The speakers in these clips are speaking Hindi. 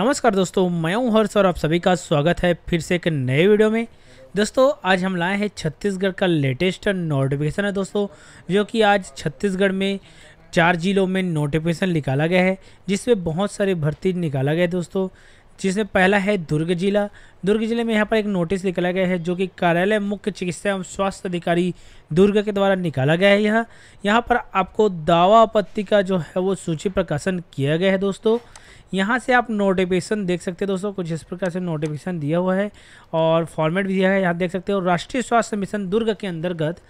नमस्कार दोस्तों मैं हूं हर्ष और आप सभी का स्वागत है फिर से एक नए वीडियो में दोस्तों आज हम लाए हैं छत्तीसगढ़ का लेटेस्ट नोटिफिकेशन है दोस्तों जो कि आज छत्तीसगढ़ में चार जिलों में नोटिफिकेशन निकाला गया है जिसमें बहुत सारी भर्ती निकाला गया है दोस्तों जिसमें पहला है दुर्ग जिला दुर्ग जिले में यहाँ पर एक नोटिस निकाला गया है जो कि कार्यालय मुख्य चिकित्सा एवं स्वास्थ्य अधिकारी दुर्ग के द्वारा निकाला गया है यहाँ यहाँ पर आपको दावा आपत्ति का जो है वो सूची प्रकाशन किया गया है दोस्तों यहाँ से आप नोटिफिकेशन देख सकते हैं दोस्तों कुछ इस प्रकार से नोटिफिकेशन दिया हुआ है और फॉर्मेट भी दिया है यहाँ देख सकते हो राष्ट्रीय स्वास्थ्य मिशन दुर्ग के अंतर्गत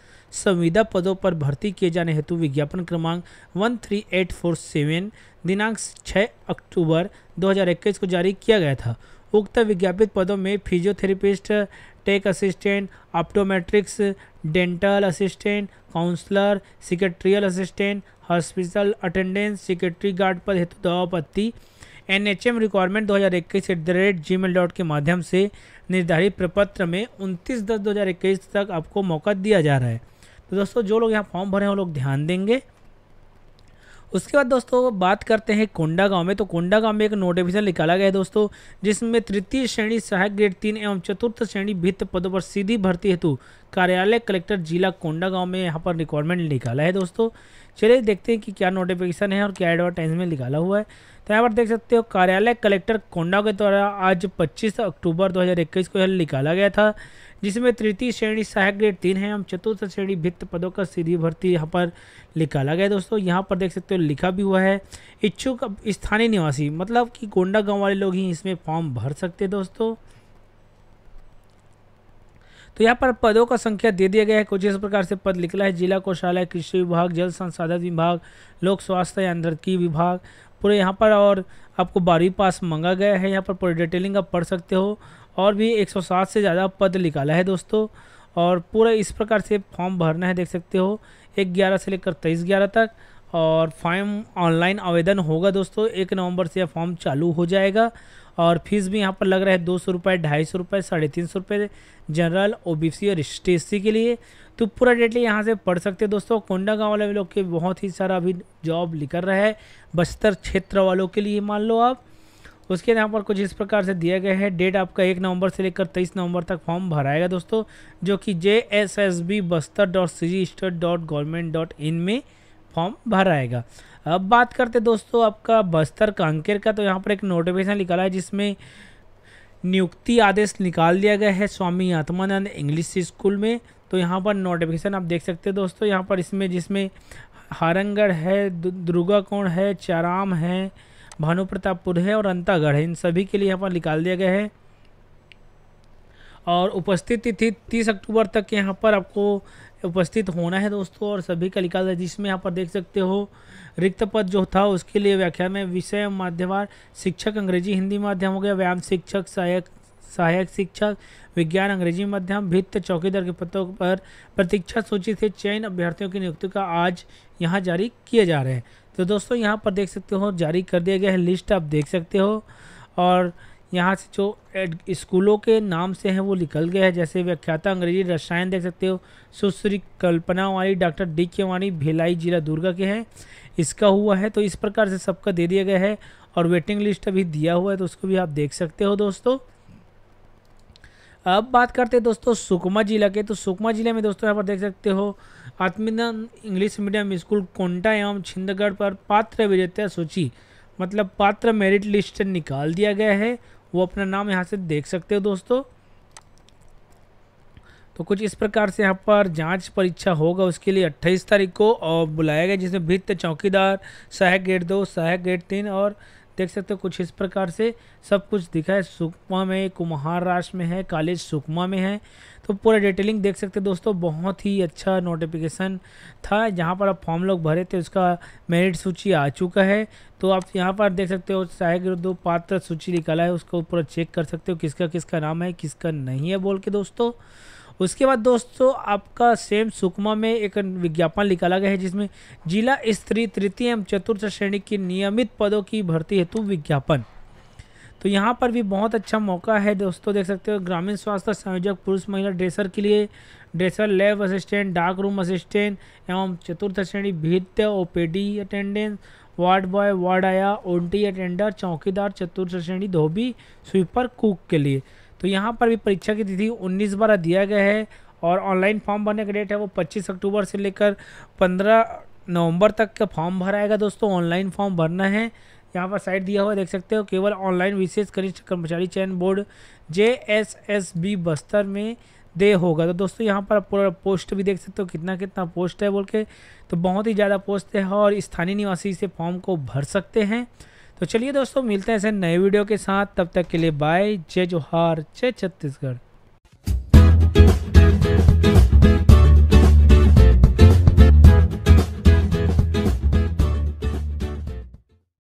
संविदा पदों पर भर्ती किए जाने हेतु विज्ञापन क्रमांक one three eight four seven दिनांक 6 अक्टूबर 2021 को जारी किया गया था उक्त विज्ञापित पदों में physiotherapist tech assistant optometrics dental assistant counsellor secretarial assistant hospital attendance secretary guard पद हेतु दवापत्ति एन एच एम रिक्वायरमेंट दो हज़ार इक्कीस at the rate Gmail dot के माध्यम से निर्धारित प्रपत्र में उनतीस दस दो हज़ार इक्कीस तक आपको मौका दिया जा रहा है तो दोस्तों जो लोग यहाँ फॉर्म भरे हैं वो लोग ध्यान देंगे उसके बाद दोस्तों बात करते हैं कोंडा गाँव में तो कोंडा गाँव में एक नोटिफिकेशन निकाला गया है दोस्तों जिसमें तृतीय श्रेणी सहायक ग्रेड तीन एवं चतुर्थ श्रेणी भित्त पदों पर सीधी भर्ती हेतु कार्यालय कलेक्टर जिला कोंडा गाँव में यहाँ पर रिक्वायरमेंट निकाला है दोस्तों चलिए देखते हैं कि क्या नोटिफिकेशन है और क्या एडवर्टाइजमेंट निकाला हुआ है तो यहाँ पर देख सकते हो कार्यालय कलेक्टर कोंडा के द्वारा आज पच्चीस अक्टूबर दो को यह निकाला गया था जिसमें तृतीय श्रेणी सहायक ग्रेड तीन है हम चतुर्थ श्रेणी भित्त पदों का सीधी भर्ती यहाँ पर निकाला गया दोस्तों यहाँ पर देख सकते हो लिखा भी हुआ है इच्छुक स्थानीय निवासी मतलब कि गोंडा गाँव वाले लोग ही इसमें फॉर्म भर सकते दोस्तों तो यहाँ पर पदों का संख्या दे दिया गया है कुछ इस प्रकार से पद निकला है जिला कोषालय कृषि विभाग जल संसाधन विभाग लोक स्वास्थ्य की विभाग पूरे यहाँ पर और आपको बारहवीं पास मंगा गया है यहाँ पर पूरे डिटेलिंग आप पढ़ सकते हो और भी 107 से ज़्यादा पद निकाला है दोस्तों और पूरा इस प्रकार से फॉर्म भरना है देख सकते हो एक ग्यारह से लेकर तेईस ग्यारह तक और फॉर्म ऑनलाइन आवेदन होगा दोस्तों एक नवंबर से यह फॉर्म चालू हो जाएगा और फीस भी यहाँ पर लग रहा है दो सौ रुपये ढाई सौ रुपये साढ़े तीन सौ रुपये जनरल ओ बी सी और एस के लिए तो पूरा डेटली यहाँ से पढ़ सकते हैं दोस्तों कोंडा गाँव वाले लोग के बहुत ही सारा अभी जॉब निकल रहा है बस्तर क्षेत्र वालों के लिए मान लो आप उसके यहाँ पर कुछ इस प्रकार से दिया गया है डेट आपका एक नवंबर से लेकर तेईस नवंबर तक फॉर्म भराएगा दोस्तों जो कि J S S B Bastar dot C G state dot government dot in में फॉर्म भराएगा अब बात करते दोस्तों आपका बस्तर कांकेर का तो यहाँ पर एक नोटिफिकेशन निकाला है जिसमें नियुक्ति आदेश निकाल दिया गया है स्वामी आत्मानंद इंग्लिश स्कूल में तो यहाँ पर नोटिफिकेशन आप देख सकते हैं दोस्तों यहाँ पर इसमें जिसमें हारंगढ़ है दुर्गा कोण है चाराम है भानु प्रतापपुर है और अंतागढ़ है इन सभी के लिए यहाँ पर निकाल दिया गया है और उपस्थित तिथि तीस अक्टूबर तक यहाँ पर आपको उपस्थित होना है दोस्तों और सभी का निकाल दिया जिसमें यहाँ पर देख सकते हो रिक्त पद जो था उसके लिए व्याख्यान में विषय माध्यम शिक्षक अंग्रेजी हिंदी माध्यम हो गया व्यायाम शिक्षक सहायक सहायक शिक्षक विज्ञान अंग्रेजी माध्यम भित्त चौकीदार के पदों पर प्रतीक्षा सूची से चयन अभ्यर्थियों की नियुक्ति का आज यहाँ जारी किया जा रहे हैं तो दोस्तों यहाँ पर देख सकते हो जारी कर दिया गया है लिस्ट आप देख सकते हो और यहाँ से जो स्कूलों के नाम से हैं वो निकल गए हैं जैसे व्याख्याता अंग्रेजी रसायन देख सकते हो सुश्री कल्पना वाणी डॉक्टर डी के वाणी भिलाई जिला दुर्गा के हैं इसका हुआ है तो इस प्रकार से सबका दे दिया गया है और वेटिंग लिस्ट अभी दिया हुआ है तो उसको भी आप देख सकते हो दोस्तों अब बात करते हैं दोस्तों सुकमा जिला के तो सुकमा जिले में दोस्तों यहाँ पर देख सकते हो आत्मीदान इंग्लिश मीडियम स्कूल कोंटा एवं छिंदगढ़ पर पात्र विजेता सूची मतलब पात्र मेरिट लिस्ट निकाल दिया गया है वो अपना नाम यहाँ से देख सकते हो दोस्तों तो कुछ इस प्रकार से यहाँ पर जांच परीक्षा होगा उसके लिए 28 तारीख को और बुलाया गया जिसमें भित्त चौकीदार सहायक गेट दो सहायक गेट तीन और देख सकते हो कुछ इस प्रकार से सब कुछ दिखा है सुकमा में राष्ट्र में है कॉलेज सुकमा में है तो पूरा डिटेलिंग देख सकते हो दोस्तों बहुत ही अच्छा नोटिफिकेशन था जहाँ पर आप फॉर्म लोग भरे थे उसका मेरिट सूची आ चुका है तो आप यहाँ पर देख सकते हो सहायक दो पात्र सूची निकाला है उसको पूरा चेक कर सकते हो किसका किसका नाम है किसका नहीं है बोल के दोस्तों उसके बाद दोस्तों आपका सेम सुकमा में एक विज्ञापन निकाला गया है जिसमें जिला स्त्री तृतीय एवं चतुर्थ श्रेणी की नियमित पदों की भर्ती हेतु विज्ञापन तो यहाँ पर भी बहुत अच्छा मौका है दोस्तों देख सकते हो ग्रामीण स्वास्थ्य संयोजक पुरुष महिला ड्रेसर के लिए dresser lab assistant dark room assistant एवं चतुर्थ श्रेणी भित्य OPD attendance ward boy ward आया ओंटी अटेंडर चौकीदार चतुर्थ श्रेणी धोबी स्वीपर कुक के लिए तो यहाँ पर भी परीक्षा की तिथि उन्नीस बारह दिया गया है और ऑनलाइन फॉर्म भरने का डेट है वो पच्चीस अक्टूबर से लेकर पंद्रह नवंबर तक का फॉर्म भराएगा दोस्तों ऑनलाइन फॉर्म भरना है यहाँ पर साइट दिया हुआ देख सकते हो केवल ऑनलाइन विशेष कनिष्ठ कर्मचारी चयन board J S S B Bastar में दे होगा तो दोस्तों यहाँ पर पूरा पोस्ट भी देख सकते हो कितना कितना पोस्ट है बोल के तो बहुत ही ज़्यादा पोस्ट है और स्थानीय निवासी से फॉर्म को भर सकते हैं तो चलिए दोस्तों मिलते हैं ऐसे नए वीडियो के साथ तब तक के लिए बाय जय जोहार जय छत्तीसगढ़